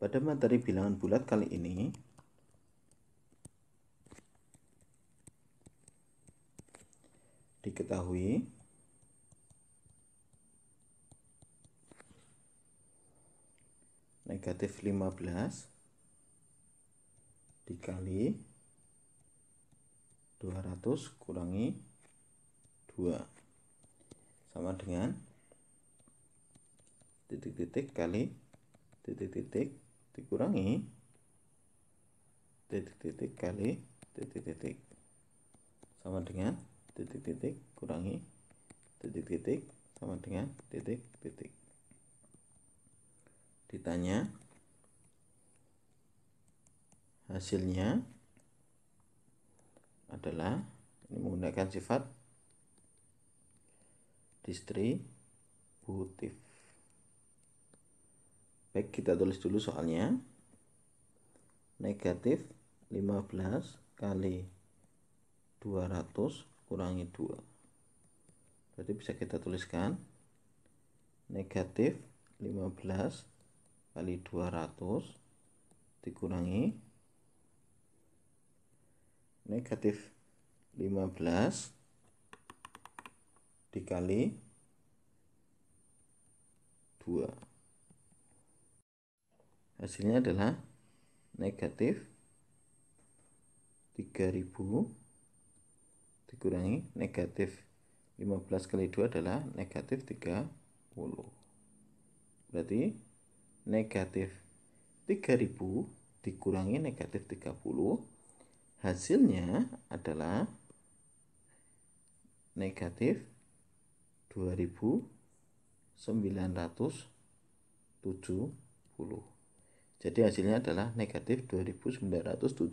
Pada materi bilangan bulat kali ini, diketahui negatif 15 dikali 200 kurangi 2 sama dengan titik-titik kali titik-titik dikurangi titik-titik kali titik-titik sama dengan titik-titik kurangi titik-titik sama dengan titik-titik ditanya hasilnya adalah ini menggunakan sifat distributif Baik, kita tulis dulu soalnya. Negatif 15 kali 200 kurangi 2. Berarti bisa kita tuliskan negatif 15 kali 200 dikurangi negatif 15 dikali 2 hasilnya adalah negatif 3000 dikurangi negatif 15 kali 2 adalah negatif 30 berarti negatif 3000 dikurangi negatif 30 hasilnya adalah negatif 2970 jadi hasilnya adalah negatif 2970.